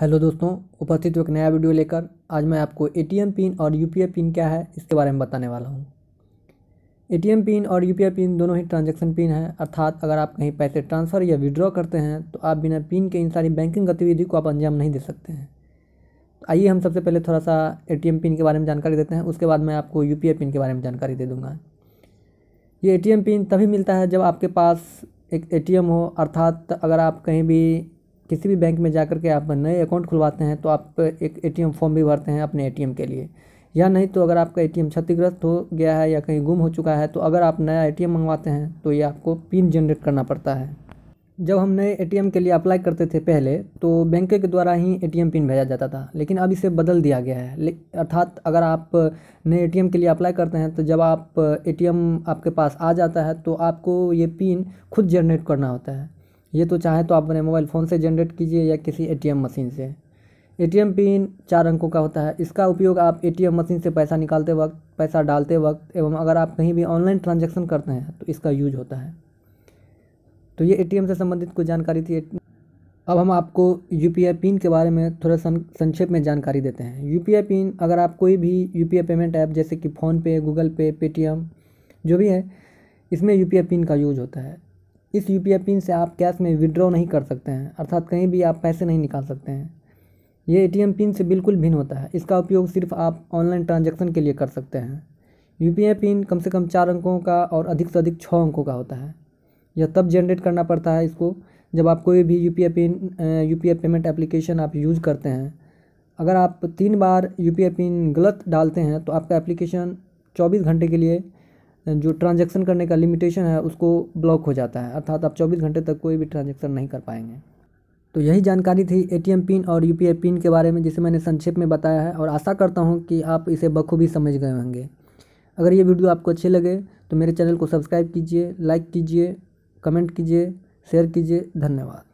hello दोस्तों उपस्थित हूँ एक नया वीडियो लेकर आज मैं आपको एटीएम पिन और यूपीआई पिन क्या है इसके बारे में बताने वाला हूँ एटीएम पिन और यूपीआई पिन दोनों ही ट्रांजैक्शन पिन है अर्थात अगर आप कहीं पैसे ट्रांसफ़र या विड्रॉ करते हैं तो आप बिना पिन के इन सारी बैंकिंग गतिविधि को आप अंजाम नहीं दे सकते हैं तो आइए हम सबसे पहले थोड़ा सा ए पिन के बारे में जानकारी देते हैं उसके बाद मैं आपको यू पिन के बारे में जानकारी दे दूँगा ये ए पिन तभी मिलता है जब आपके पास एक ए हो अर्थात अगर आप कहीं भी किसी भी बैंक में जा कर के आप नए अकाउंट खुलवाते हैं तो आप एक एटीएम फॉर्म भी भरते हैं अपने एटीएम के लिए या नहीं तो अगर आपका एटीएम क्षतिग्रस्त हो गया है या कहीं गुम हो चुका है तो अगर आप नया एटीएम मंगवाते हैं तो ये आपको पिन जनरेट करना पड़ता है जब हम नए एटीएम के लिए अप्लाई करते थे पहले तो बैंक के द्वारा ही एटीएम पिन भेजा जाता था लेकिन अब इसे बदल दिया गया है अर्थात अगर आप नए एटीएम के लिए अप्लाई करते हैं तो जब आप एटीएम आपके पास आ जाता है तो आपको ये पिन खुद जनरेट करना होता है ये तो चाहे तो आप अपने मोबाइल फ़ोन से जनरेट कीजिए या किसी एटीएम मशीन से एटीएम पिन चार अंकों का होता है इसका उपयोग आप एटीएम मशीन से पैसा निकालते वक्त पैसा डालते वक्त एवं अगर आप कहीं भी ऑनलाइन ट्रांजेक्शन करते हैं तो इसका यूज होता है तो ये ए से संबंधित कुछ जानकारी थी अब हम आपको यू पिन के बारे में थोड़ा संक्षेप में जानकारी देते हैं यू पिन अगर आप कोई भी यू पेमेंट ऐप जैसे कि फ़ोनपे गूगल पे पेटीएम जो भी है इसमें यू पिन का यूज होता है इस यू पिन से आप कैश में विड्रॉ नहीं कर सकते हैं अर्थात कहीं भी आप पैसे नहीं निकाल सकते हैं ये ए पिन से बिल्कुल भिन्न होता है इसका उपयोग सिर्फ आप ऑनलाइन ट्रांजेक्शन के लिए कर सकते हैं यू पिन कम से कम चार अंकों का और अधिक से अधिक छः अंकों का होता है यह तब जनरेट करना पड़ता है इसको जब आप कोई भी U P pin U P payment application आप यूज़ करते हैं अगर आप तीन बार यू पी पिन गलत डालते हैं तो आपका एप्लीकेशन चौबीस घंटे के लिए जो ट्रांजेक्शन करने का लिमिटेशन है उसको ब्लॉक हो जाता है अर्थात आप चौबीस घंटे तक कोई भी ट्रांजेक्शन नहीं कर पाएंगे तो यही जानकारी थी ए पिन और यू पिन के बारे में जिसे मैंने संक्षेप में बताया है और आशा करता हूँ कि आप इसे बखूबी समझ गए होंगे अगर ये वीडियो आपको अच्छे लगे तो मेरे चैनल को सब्सक्राइब कीजिए लाइक कीजिए कमेंट कीजिए शेयर कीजिए धन्यवाद